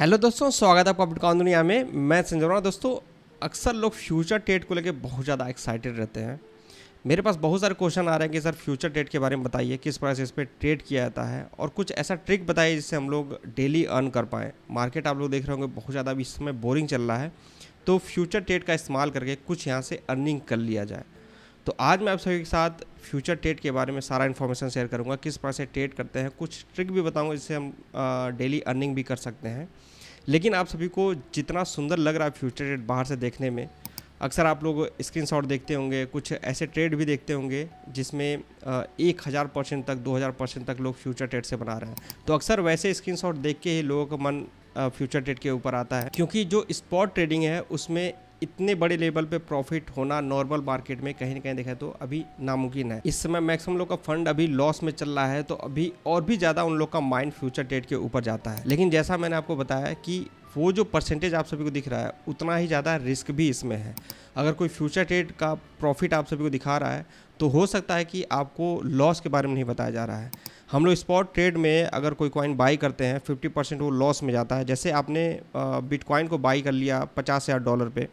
hello दोस्तों स्वागत है आपका बिटकॉइन दुनिया में मैं संजय संजोरा दोस्तों अक्सर लोग फ्यूचर ट्रेड को लेकर बहुत ज़्यादा एक्साइटेड रहते हैं मेरे पास बहुत सारे क्वेश्चन आ रहे हैं कि सर फ्यूचर ट्रेड के बारे में बताइए किस प्रकार से इस पर ट्रेड किया जाता है और कुछ ऐसा ट्रिक बताइए जिससे हम लोग डेली अर्न कर पाएँ मार्केट आप लोग देख रहे होंगे बहुत ज़्यादा अभी इस समय बोरिंग चल रहा है तो फ्यूचर ट्रेड का इस्तेमाल करके कुछ यहाँ से अर्निंग कर लिया जाए तो आज मैं आप सभी के साथ फ्यूचर ट्रेड के बारे में सारा इन्फॉर्मेशन शेयर करूँगा किस प्रकार से ट्रेड करते हैं कुछ ट्रिक भी बताऊँगा जिससे हम डेली अर्निंग भी कर सकते हैं लेकिन आप सभी को जितना सुंदर लग रहा है फ्यूचर ट्रेड बाहर से देखने में अक्सर आप लोग शॉट देखते होंगे कुछ ऐसे ट्रेड भी देखते होंगे जिसमें एक हज़ार परसेंट तक दो हज़ार परसेंट तक लोग फ्यूचर ट्रेड से बना रहे हैं तो अक्सर वैसे शॉट देख के ही लोगों का मन फ्यूचर ट्रेड के ऊपर आता है क्योंकि जो स्पॉट ट्रेडिंग है उसमें इतने बड़े लेवल पे प्रॉफिट होना नॉर्मल मार्केट में कहीं ना कहीं देखा तो अभी नामुमकिन है इस समय मैक्सिमम लोग का फंड अभी लॉस में चल रहा है तो अभी और भी ज़्यादा उन लोग का माइंड फ्यूचर डेट के ऊपर जाता है लेकिन जैसा मैंने आपको बताया कि वो जो परसेंटेज आप सभी को दिख रहा है उतना ही ज़्यादा रिस्क भी इसमें है अगर कोई फ्यूचर ट्रेड का प्रॉफिट आप सभी को दिखा रहा है तो हो सकता है कि आपको लॉस के बारे में नहीं बताया जा रहा है हम लोग स्पॉट ट्रेड में अगर कोई कॉइन बाई करते हैं 50 परसेंट वो लॉस में जाता है जैसे आपने बिटकॉइन को बाई कर लिया पचास हज़ार डॉलर पे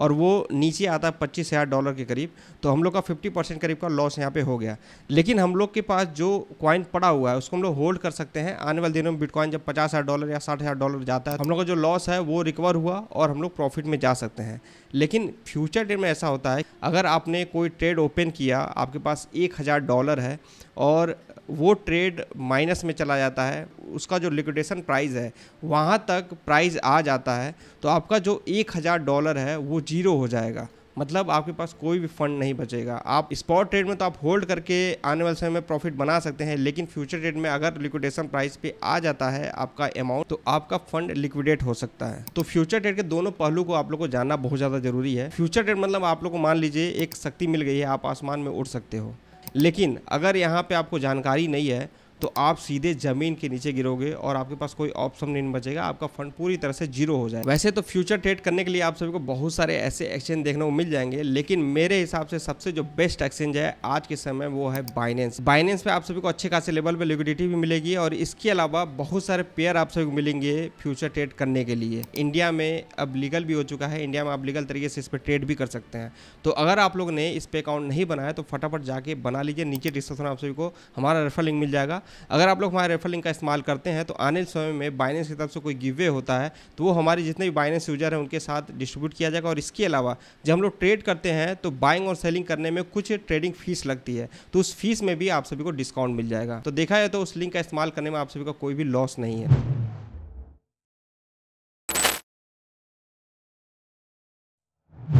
और वो नीचे आता है पच्चीस हज़ार डॉलर के करीब तो हम लोग का फिफ्टी परसेंट करीब का लॉस यहाँ पे हो गया लेकिन हम लोग के पास जो कॉइन पड़ा हुआ है उसको हम लोग होल्ड कर सकते हैं आने वाले दिनों में बिटकॉइन जब पचास हज़ार डॉलर या साठ हज़ार डॉलर जाता है हम लोग का जो लॉस है वो रिकवर हुआ और हम लोग प्रॉफिट में जा सकते हैं लेकिन फ्यूचर डेट में ऐसा होता है अगर आपने कोई ट्रेड ओपन किया आपके पास एक हज़ार डॉलर है और वो ट्रेड माइनस में चला जाता है उसका जो लिक्विडेशन प्राइस है वहाँ तक प्राइस आ जाता है तो आपका जो एक हज़ार डॉलर है वो जीरो हो जाएगा मतलब आपके पास कोई भी फंड नहीं बचेगा आप स्पॉट ट्रेड में तो आप होल्ड करके आने वाले समय में प्रॉफिट बना सकते हैं लेकिन फ्यूचर ट्रेड में अगर लिक्विडेशन प्राइस पे आ जाता है आपका अमाउंट तो आपका फंड लिक्विडेट हो सकता है तो फ्यूचर ट्रेड के दोनों पहलू को आप लोग को जानना बहुत ज़्यादा जरूरी है फ्यूचर ट्रेड मतलब आप लोग को मान लीजिए एक शक्ति मिल गई है आप आसमान में उड़ सकते हो लेकिन अगर यहाँ पे आपको जानकारी नहीं है तो आप सीधे ज़मीन के नीचे गिरोगे और आपके पास कोई ऑप्शन नहीं बचेगा आपका फंड पूरी तरह से जीरो हो जाएगा वैसे तो फ्यूचर ट्रेड करने के लिए आप सभी को बहुत सारे ऐसे एक्सचेंज देखने को मिल जाएंगे लेकिन मेरे हिसाब से सबसे जो बेस्ट एक्सचेंज है आज के समय वो है बाइनेंस बाइनेंस में आप सभी को अच्छे खासे लेवल पर लिक्विडिटी भी मिलेगी और इसके अलावा बहुत सारे पेयर आप सभी को मिलेंगे फ्यूचर ट्रेड करने के लिए इंडिया में अब लीगल भी हो चुका है इंडिया में आप लीगल तरीके से इस पर ट्रेड भी कर सकते हैं तो अगर आप लोग ने इस पर अकाउंट नहीं बनाया तो फटाफट जाके बना लीजिए नीचे डिस्क्रिप्शन आप सभी को हमारा रेफर लिंक मिल जाएगा अगर आप लोग हमारे रेफर लिंक का इस्तेमाल करते हैं तो आने समय में बाइनेंस की तरफ से कोई गिवे होता है तो वो हमारे जितने भी बाइनेंस यूजर हैं उनके साथ डिस्ट्रीब्यूट किया जाएगा और इसके अलावा जब हम लोग ट्रेड करते हैं तो बाइंग और सेलिंग करने में कुछ ट्रेडिंग फीस लगती है तो उस फीस में भी आप सभी को डिस्काउंट मिल जाएगा तो देखा जाए तो उस लिंक का इस्तेमाल करने में आप सभी का कोई भी लॉस नहीं है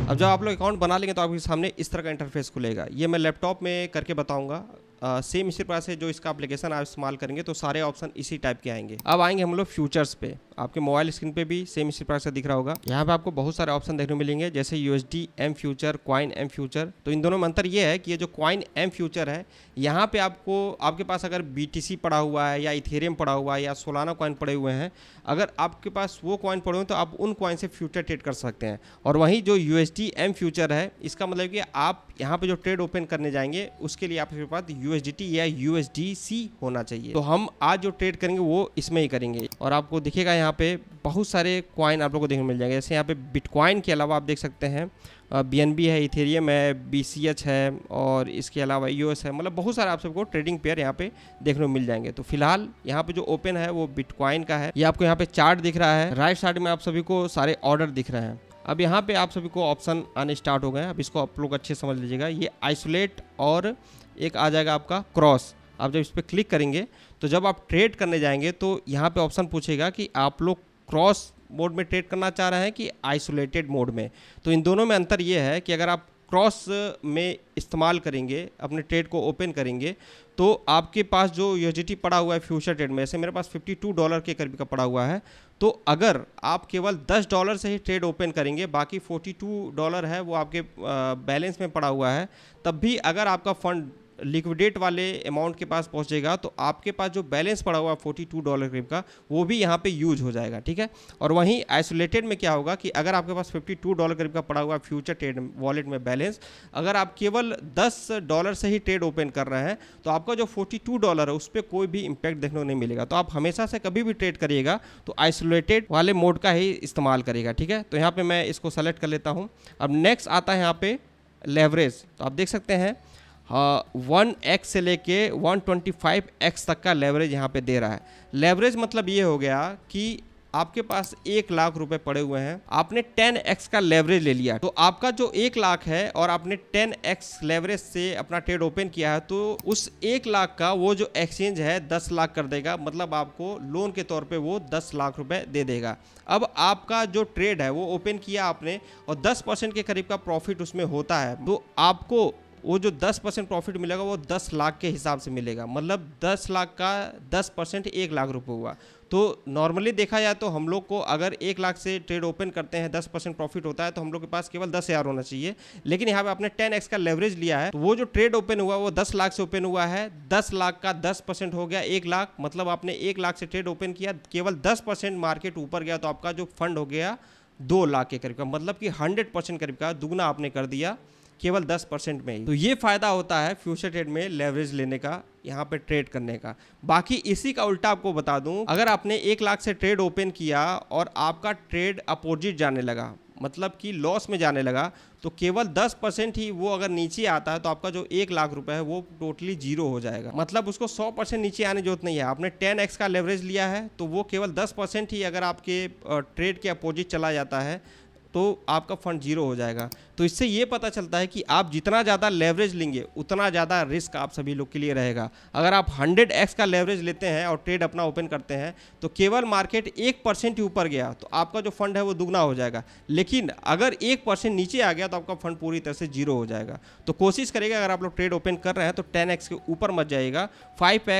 अब जब आप लोग अकाउंट बना लेंगे तो आपके सामने इस तरह का इंटरफेस खुलेगा ये मैं लैपटॉप में करके बताऊंगा सेम इसी प्रकार से जो इसका एप्लीकेशन आप इस्तेमाल करेंगे तो सारे ऑप्शन इसी टाइप के आएंगे अब आएंगे हम लोग फ्यूचर्स पे आपके मोबाइल स्क्रीन पे भी सेम इसी प्रकार से दिख रहा होगा यहाँ पे आपको बहुत सारे ऑप्शन देखने मिलेंगे जैसे U S D M future coin M future तो इन दोनों में अंतर ये है कि ये जो क्वाइन एम फ्यूचर है यहाँ पे आपको आपके पास अगर बी टी सी पड़ा हुआ है या इथेरियम पड़ा हुआ है या सोलाना कॉइन पड़े हुए हैं अगर आपके पास वो कॉइन पड़े हुए तो आप उन कॉइन से फ्यूचर ट्रेड कर सकते हैं और वहीं जो U S D M future है इसका मतलब कि आप यहाँ पर जो ट्रेड ओपन करने जाएंगे उसके लिए आपके पास यू यूएसडीटी या यूएसडीसी होना चाहिए तो हम आज जो ट्रेड करेंगे वो इसमें ही करेंगे और आपको दिखेगा यहाँ पे बहुत सारे क्वाइन आप लोग को देखने मिल जाएंगे जैसे यहाँ पे बिटकॉइन के अलावा आप देख सकते हैं बी है इथेरियम है बी है और इसके अलावा यू है मतलब बहुत सारे आप सबको ट्रेडिंग पेयर यहाँ पे देखने को मिल जाएंगे तो फिलहाल यहाँ पे जो ओपन है वो बिटकॉइन का है ये आपको यहाँ पे चार्ट दिख रहा है राइट साइड में आप सभी को सारे ऑर्डर दिख रहे हैं अब यहाँ पे आप सभी को ऑप्शन आने स्टार्ट हो गए हैं अब इसको आप लोग अच्छे समझ लीजिएगा ये आइसोलेट और एक आ जाएगा आपका क्रॉस आप जब इस पर क्लिक करेंगे तो जब आप ट्रेड करने जाएंगे तो यहाँ पे ऑप्शन पूछेगा कि आप लोग क्रॉस मोड में ट्रेड करना चाह रहे हैं कि आइसोलेटेड मोड में तो इन दोनों में अंतर ये है कि अगर आप क्रॉस में इस्तेमाल करेंगे अपने ट्रेड को ओपन करेंगे तो आपके पास जो यूजिटी पड़ा हुआ है फ्यूचर ट्रेड में ऐसे मेरे पास 52 डॉलर के करीब का पड़ा हुआ है तो अगर आप केवल 10 डॉलर से ही ट्रेड ओपन करेंगे बाकी 42 डॉलर है वो आपके बैलेंस में पड़ा हुआ है तब भी अगर आपका फंड लिक्विडेट वाले अमाउंट के पास पहुंचेगा तो आपके पास जो बैलेंस पड़ा हुआ फोर्टी टू डॉलर करीब का वो भी यहाँ पे यूज हो जाएगा ठीक है और वहीं आइसोलेटेड में क्या होगा कि अगर आपके पास फिफ्टी टू डॉलर करीब का पड़ा हुआ फ्यूचर ट्रेड वॉलेट में बैलेंस अगर आप केवल दस डॉलर से ही ट्रेड ओपन कर रहे हैं तो आपका जो फोर्टी टू डॉलर है उस पर कोई भी इम्पैक्ट देखने को नहीं मिलेगा तो आप हमेशा से कभी भी ट्रेड करिएगा तो आइसोलेटेड वाले मोड का ही इस्तेमाल करेगा ठीक है तो यहाँ पर मैं इसको सेलेक्ट कर लेता हूँ अब नेक्स्ट आता है यहाँ पर लेवरेज तो आप देख सकते हैं वन हाँ, एक्स से लेके फाइव एक्स तक का लेवरेज यहाँ पे दे रहा है लेवरेज मतलब ये हो गया कि आपके पास एक लाख रुपए पड़े हुए हैं आपने 10x का लेवरेज ले लिया तो आपका जो एक लाख है और आपने 10x लेवरेज से अपना ट्रेड ओपन किया है तो उस एक लाख का वो जो एक्सचेंज है 10 लाख कर देगा मतलब आपको लोन के तौर पे वो 10 लाख रुपए दे देगा अब आपका जो ट्रेड है वो ओपन किया आपने और 10 परसेंट के करीब का प्रॉफिट उसमें होता है तो आपको वो जो 10 परसेंट प्रॉफिट मिलेगा वो 10 लाख के हिसाब से मिलेगा मतलब 10 लाख का 10 परसेंट एक लाख रुपये हुआ तो नॉर्मली देखा जाए तो हम लोग को अगर एक लाख से ट्रेड ओपन करते हैं दस परसेंट प्रॉफिट होता है तो हम लोग के पास केवल दस हज़ार होना चाहिए लेकिन यहाँ पे आपने टेन एक्स का लेवरेज लिया है तो वो जो ट्रेड ओपन हुआ वो दस लाख से ओपन हुआ है दस लाख का दस परसेंट हो गया एक लाख मतलब आपने एक लाख से ट्रेड ओपन किया केवल दस मार्केट ऊपर गया तो आपका जो फंड हो गया दो लाख के करीब का मतलब कि हंड्रेड परसेंट करीब का दुगना आपने कर दिया केवल 10 परसेंट में ही तो ये फ़ायदा होता है फ्यूचर ट्रेड में लेवरेज लेने का यहाँ पे ट्रेड करने का बाकी इसी का उल्टा आपको बता दूं अगर आपने एक लाख से ट्रेड ओपन किया और आपका ट्रेड अपोजिट जाने लगा मतलब कि लॉस में जाने लगा तो केवल 10 परसेंट ही वो अगर नीचे आता है तो आपका जो एक लाख रुपए है वो टोटली जीरो हो जाएगा मतलब उसको 100 परसेंट नीचे आने जरूरत नहीं है आपने 10x का लेवरेज लिया है तो वो केवल 10 परसेंट ही अगर आपके ट्रेड के अपोजिट चला जाता है तो आपका फंड जीरो हो जाएगा तो इससे ये पता चलता है कि आप जितना ज़्यादा लेवरेज लेंगे उतना ज़्यादा रिस्क आप सभी लोग के लिए रहेगा अगर आप 100x का लेवरेज लेते हैं और ट्रेड अपना ओपन करते हैं तो केवल मार्केट एक परसेंट ही ऊपर गया तो आपका जो फंड है वो दुगना हो जाएगा लेकिन अगर एक परसेंट नीचे आ गया तो आपका फंड पूरी तरह से जीरो हो जाएगा तो कोशिश करेगा अगर आप लोग ट्रेड ओपन कर रहे हैं तो टेन के ऊपर मच जाइएगा फाइव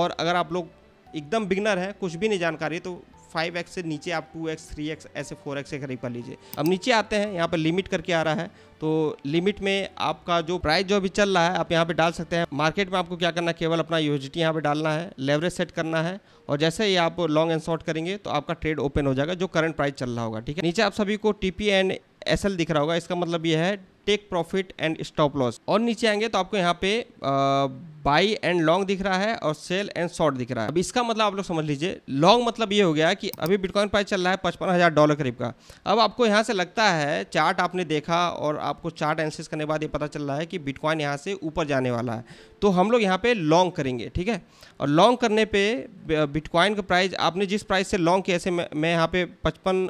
और अगर आप लोग एकदम बिगनर है कुछ भी नहीं जानकारी तो फाइव एक्स से नीचे आप टू एक्स थ्री एक्स ऐसे फोर एक्स के करीब कर लीजिए अब नीचे आते हैं यहाँ पर लिमिट करके आ रहा है तो लिमिट में आपका जो प्राइस जो अभी चल रहा है आप यहाँ पे डाल सकते हैं मार्केट में आपको क्या करना केवल अपना यूजिटी यहाँ पे डालना है लेवरेज सेट करना है और जैसे ही आप लॉन्ग एंड शॉर्ट करेंगे तो आपका ट्रेड ओपन हो जाएगा जो करंट प्राइस चल रहा होगा ठीक है नीचे आप सभी को टी एंड एस दिख रहा होगा इसका मतलब यह है take profit and stop loss और नीचे आएंगे तो आपको यहाँ पे बाई एंड लॉन्ग दिख रहा है और सेल एंड शॉर्ट दिख रहा है अब इसका मतलब आप लोग समझ लीजिए लॉन्ग मतलब ये हो गया कि अभी बिटकॉइन प्राइस चल रहा है पचपन हज़ार डॉलर करीब का अब आपको यहाँ से लगता है चार्ट आपने देखा और आपको चार्ट एनालिसिस करने बाद ये पता चल रहा है कि बिटकॉइन यहाँ से ऊपर जाने वाला है तो हम लोग यहाँ पर लॉन्ग करेंगे ठीक है और लॉन्ग करने पर बिटकॉइन का प्राइस आपने जिस प्राइस से लॉन्ग किया ऐसे मैं यहाँ पे पचपन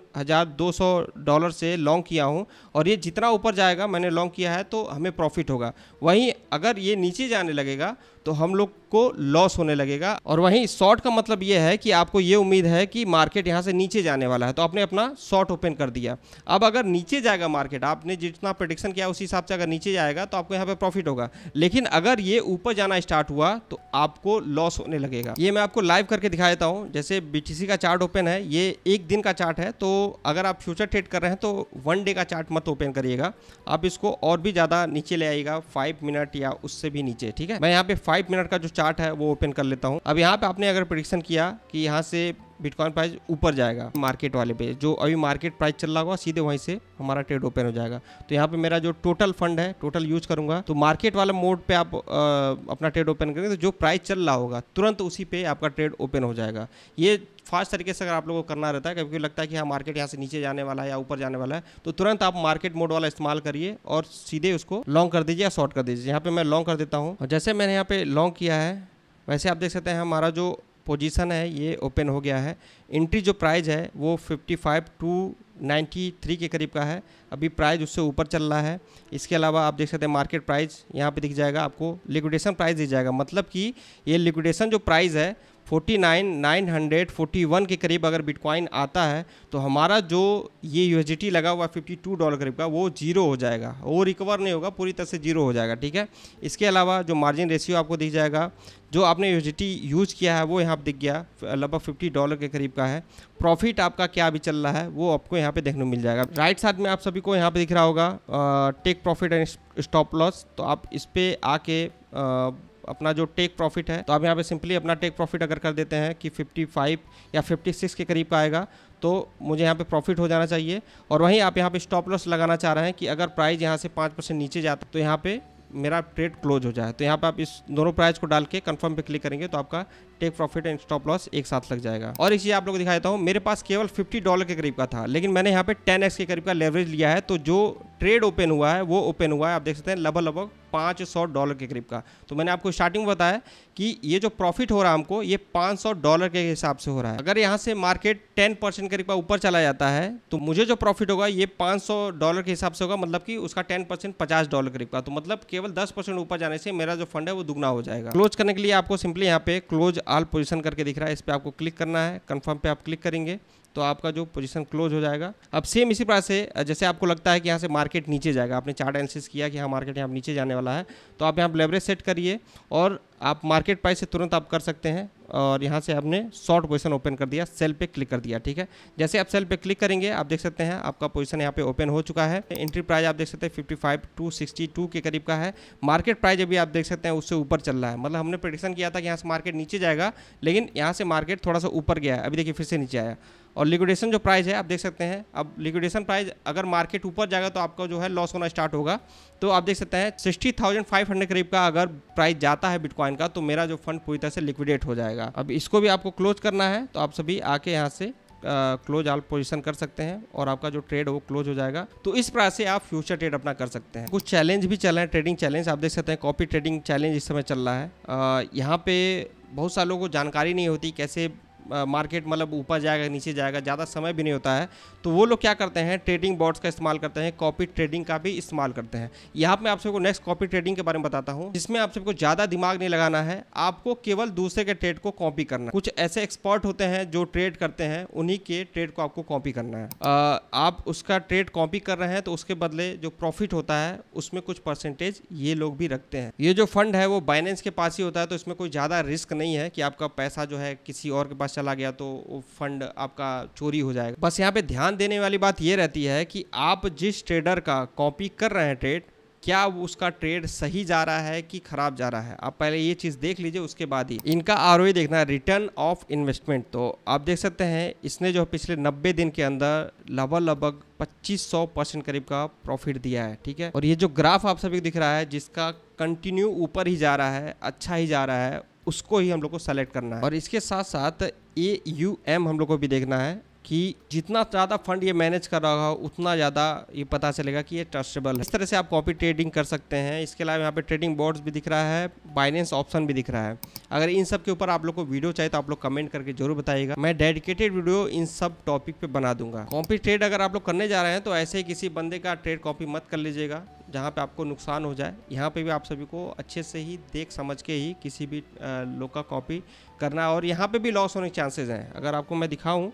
डॉलर से लॉन्ग किया हूँ और ये जितना ऊपर जाएगा मैंने लॉन्ग किया है तो हमें प्रॉफिट होगा वहीं अगर ये नीचे जाने लगेगा तो हम लोग को लॉस होने लगेगा और वहीं शॉर्ट का मतलब यह है कि आपको ये उम्मीद है कि मार्केट यहाँ से नीचे जाने वाला है तो आपने अपना शॉर्ट ओपन कर दिया अब अगर नीचे जाएगा मार्केट आपने जितना प्रडिक्शन किया उसी हिसाब से अगर नीचे जाएगा तो आपको यहाँ पे प्रॉफिट होगा लेकिन अगर ये ऊपर जाना स्टार्ट हुआ तो आपको लॉस होने लगेगा ये मैं आपको लाइव करके दिखा देता हूँ जैसे बी का चार्ट ओपन है ये एक दिन का चार्ट है तो अगर आप फ्यूचर ट्रेड कर रहे हैं तो वन डे का चार्ट मत ओपन करिएगा आप इसको और भी ज़्यादा नीचे ले आइएगा फाइव मिनट या उससे भी नीचे ठीक है मैं यहाँ पे फाइव मिनट का जो चार्ट है वो ओपन कर लेता हूँ अब यहाँ पे आपने अगर प्रडिक्शन किया कि यहाँ से बिटकॉइन प्राइस ऊपर जाएगा मार्केट वाले पे जो अभी मार्केट प्राइस चल रहा होगा सीधे वहीं से हमारा ट्रेड ओपन हो जाएगा तो यहाँ पे मेरा जो टोटल फंड है टोटल यूज करूंगा तो मार्केट वाला मोड पे आप आ, अपना ट्रेड ओपन करेंगे तो जो प्राइस चल रहा होगा तुरंत उसी पे आपका ट्रेड ओपन हो जाएगा ये फास्ट तरीके से अगर आप लोगों को करना रहता है क्योंकि लगता है कि हाँ मार्केट यहाँ से नीचे जाने वाला है या ऊपर जाने वाला है तो तुरंत आप मार्केट मोड वाला इस्तेमाल करिए और सीधे उसको लॉन्ग कर दीजिए या शॉर्ट कर दीजिए यहाँ पे मैं लॉन्ग कर देता हूँ जैसे मैंने यहाँ पे लॉन्ग किया है वैसे आप देख सकते हैं हमारा जो पोजीशन है ये ओपन हो गया है एंट्री जो प्राइस है वो 55 टू 93 के करीब का है अभी प्राइस उससे ऊपर चल रहा है इसके अलावा आप देख सकते हैं मार्केट प्राइस यहाँ पे दिख जाएगा आपको लिक्विडेशन प्राइस दिख जाएगा मतलब कि ये लिक्विडेशन जो प्राइस है forty nine nine hundred forty one के करीब अगर बिटकॉइन आता है तो हमारा जो ये यू लगा हुआ फिफ्टी टू डॉलर करीब का वो जीरो हो जाएगा वो रिकवर नहीं होगा पूरी तरह से जीरो हो जाएगा ठीक है इसके अलावा जो मार्जिन रेशियो आपको दिख जाएगा जो आपने यू यूज़ किया है वो यहाँ पर दिख गया लगभग फिफ्टी डॉलर के करीब का है प्रॉफिट आपका क्या अभी चल रहा है वो आपको यहाँ पर देखने को मिल जाएगा राइट साइड में आप सभी को यहाँ पर दिख रहा होगा take profit and stop loss तो आप इस पर आके आ, अपना जो टेक प्रॉफिट है तो आप यहाँ पे सिंपली अपना टेक प्रॉफिट अगर कर देते हैं कि 55 या 56 के करीब का आएगा तो मुझे यहाँ पे प्रॉफिट हो जाना चाहिए और वहीं आप यहाँ पे स्टॉप लॉस लगाना चाह रहे हैं कि अगर प्राइस यहाँ से पाँच परसेंट नीचे जाता तो यहाँ पे मेरा ट्रेड क्लोज हो जाए तो यहाँ पर आप इस दोनों प्राइस को डाल के कन्फर्म पे क्लिक करेंगे तो आपका take profit and stop loss एक साथ लग जाएगा और इसी आप लोग दिखा देता हूँ मेरे पास केवल फिफ्टी डॉलर के करीब का था लेकिन मैंने यहाँ पे टेन के करीब का लेवरेज लिया है तो जो ट्रेड ओपन हुआ है वो ओपन हुआ है आप देख सकते हैं लगभग लगभग पाँच सौ डॉलर के करीब का तो मैंने आपको स्टार्टिंग में बताया कि ये जो प्रॉफिट हो रहा है हमको ये पाँच सौ डॉलर के हिसाब से हो रहा है अगर यहाँ से मार्केट टेन परसेंट करीब का ऊपर चला जाता है तो मुझे जो प्रॉफिट होगा ये पाँच सौ डॉलर के हिसाब से होगा मतलब कि उसका टेन परसेंट पचास डॉलर करीब का तो मतलब केवल दस परसेंट ऊपर जाने से मेरा जो फंड है वो दुगना हो जाएगा क्लोज करने के लिए आपको सिंपली यहाँ पे क्लोज ऑल पोजिशन करके दिख रहा है इस पर आपको क्लिक करना है कन्फर्म पे आप क्लिक करेंगे तो आपका जो पोजीशन क्लोज हो जाएगा अब सेम इसी प्रकार से जैसे आपको लगता है कि यहाँ से मार्केट नीचे जाएगा आपने चार्ट एनालिसिस किया कि हाँ मार्केट यहाँ नीचे जाने वाला है तो आप यहाँ लेवरेज सेट करिए और आप मार्केट प्राइस से तुरंत आप कर सकते हैं और यहाँ से आपने शॉर्ट पोजीशन ओपन कर दिया सेल पे क्लिक कर दिया ठीक है जैसे आप सेल पे क्लिक करेंगे आप देख सकते हैं आपका पोजीशन यहाँ पे ओपन हो चुका है एंट्री प्राइस आप देख सकते हैं फाइव टू टू के करीब का है मार्केट प्राइस अभी आप देख सकते हैं उससे ऊपर चल रहा है मतलब हमने प्रडिक्शन किया था कि यहाँ से मार्केट नीचे जाएगा लेकिन यहाँ से मार्केट थोड़ा सा ऊपर गया है अभी देखिए फिर से नीचे आया और लिक्विडेशन जो प्राइस है आप देख सकते हैं अब लिक्विडेशन प्राइस अगर मार्केट ऊपर जाएगा तो आपका जो है लॉस होना स्टार्ट होगा तो आप देख सकते हैं सिक्सटी थाउजेंड फाइव हंड्रेड करीब का अगर प्राइस जाता है बिटकॉइन का तो मेरा जो फंड पूरी तरह से लिक्विडेट हो जाएगा अब इसको भी आपको क्लोज करना है तो आप सभी आके यहाँ से क्लोज आल पोजिशन कर सकते हैं और आपका जो ट्रेड वो क्लोज हो जाएगा तो इस प्रकार से आप फ्यूचर ट्रेड अपना कर सकते हैं कुछ चैलेंज भी चल रहे हैं ट्रेडिंग चैलेंज आप देख सकते हैं कॉपी ट्रेडिंग चैलेंज इस समय चल रहा है यहाँ पे बहुत सारे लोगों को जानकारी नहीं होती कैसे मार्केट मतलब ऊपर जाएगा नीचे जाएगा ज़्यादा समय भी नहीं होता है तो वो लोग क्या करते हैं ट्रेडिंग बॉट्स का इस्तेमाल करते हैं कॉपी ट्रेडिंग का भी इस्तेमाल करते हैं यहाँ पर आप सबको नेक्स्ट कॉपी ट्रेडिंग के बारे में बताता हूँ जिसमें आप सबको ज़्यादा दिमाग नहीं लगाना है आपको केवल दूसरे के ट्रेड को कॉपी करना कुछ ऐसे एक्सपर्ट होते हैं जो ट्रेड करते हैं उन्हीं के ट्रेड को आपको कॉपी करना है आप उसका ट्रेड कॉपी कर रहे हैं तो उसके बदले जो प्रॉफिट होता है उसमें कुछ परसेंटेज ये लोग भी रखते हैं ये जो फंड है वो बाइनेंस के पास ही होता है तो इसमें कोई ज़्यादा रिस्क नहीं है कि आपका पैसा जो है किसी और के पास चला गया तो वो फंड आपका चोरी हो जाएगा बस यहाँ पे ध्यान देने वाली बात ये रहती है कि आप जिस ट्रेडर का कॉपी कर रहे हैं ट्रेड क्या उसका ट्रेड सही जा रहा है कि खराब जा रहा है आप पहले ये चीज़ देख लीजिए उसके बाद ही इनका आर e देखना है रिटर्न ऑफ इन्वेस्टमेंट तो आप देख सकते हैं इसने जो पिछले 90 दिन के अंदर लगभग लगभग 2500 परसेंट करीब का प्रॉफिट दिया है ठीक है और ये जो ग्राफ आप सभी को दिख रहा है जिसका कंटिन्यू ऊपर ही जा रहा है अच्छा ही जा रहा है उसको ही हम लोग को सेलेक्ट करना है और इसके साथ साथ ए यू एम हम लोग को भी देखना है कि जितना ज़्यादा फंड ये मैनेज कर रहा होगा उतना ज़्यादा ये पता चलेगा कि ये ट्रस्टेबल है इस तरह से आप कॉपी ट्रेडिंग कर सकते हैं इसके अलावा यहाँ पे ट्रेडिंग बोर्ड्स भी दिख रहा है बाइनेंस ऑप्शन भी दिख रहा है अगर इन सब के ऊपर आप लोग को वीडियो चाहिए तो आप लोग कमेंट करके जरूर बताइएगा मैं डेडिकेटेड वीडियो इन सब टॉपिक पर बना दूंगा कॉपी ट्रेड अगर आप लोग करने जा रहे हैं तो ऐसे ही किसी बंदे का ट्रेड कॉपी मत कर लीजिएगा जहाँ पे आपको नुकसान हो जाए यहाँ पे भी आप सभी को अच्छे से ही देख समझ के ही किसी भी लोग का कॉपी करना और यहाँ पे भी लॉस होने के चांसेस हैं अगर आपको मैं दिखाऊँ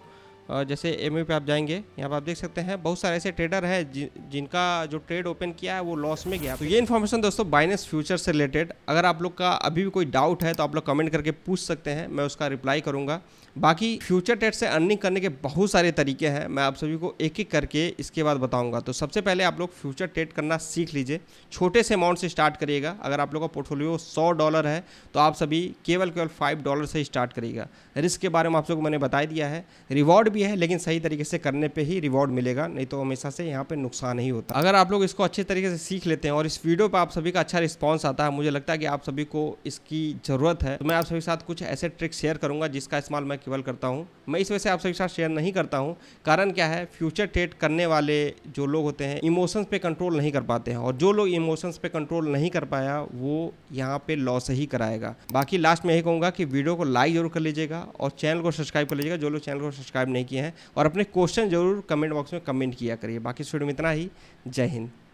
और जैसे एम पे आप जाएंगे यहाँ पर आप देख सकते हैं बहुत सारे ऐसे ट्रेडर हैं जि, जिनका जो ट्रेड ओपन किया है वो लॉस में गया तो ये इन्फॉर्मेशन दोस्तों बाइनेस फ्यूचर से रिलेटेड अगर आप लोग का अभी भी कोई डाउट है तो आप लोग कमेंट करके पूछ सकते हैं मैं उसका रिप्लाई करूँगा बाकी फ्यूचर ट्रेड से अर्निंग करने के बहुत सारे तरीके हैं मैं आप सभी को एक एक करके इसके बाद बताऊँगा तो सबसे पहले आप लोग फ्यूचर ट्रेड करना सीख लीजिए छोटे से अमाउंट से स्टार्ट करिएगा अगर आप लोग का पोर्टफोलियो सौ डॉलर है तो आप सभी केवल केवल फाइव डॉलर से स्टार्ट करिएगा रिस्क के बारे में आप लोग को मैंने बता दिया है रिवॉर्ड भी है लेकिन सही तरीके से करने पे ही रिवॉर्ड मिलेगा नहीं तो हमेशा से यहाँ पे नुकसान ही होता है अगर आप लोग इसको अच्छे तरीके से सीख लेते हैं और इस वीडियो पर आप सभी का अच्छा रिस्पॉन्स आता है मुझे लगता है कि आप सभी को इसकी ज़रूरत है तो मैं आप सभी के साथ कुछ ऐसे ट्रिक शेयर करूंगा जिसका इस्तेमाल मैं केवल करता हूँ मैं इस वजह से आप सभी के साथ शेयर नहीं करता हूँ कारण क्या है फ्यूचर ट्रेड करने वाले जो लोग होते हैं इमोशंस पे कंट्रोल नहीं कर पाते हैं और जो लोग इमोशंस पे कंट्रोल नहीं कर पाया वो यहाँ पे लॉस ही कराएगा बाकी लास्ट में यही कहूँगा कि वीडियो को लाइक जरूर कर लीजिएगा और चैनल को सब्सक्राइब कर लीजिएगा जो लोग चैनल को सब्सक्राइब नहीं किए हैं और अपने क्वेश्चन जरूर कमेंट बॉक्स में कमेंट किया करिए बाकी स्टूडियो में इतना ही जय हिंद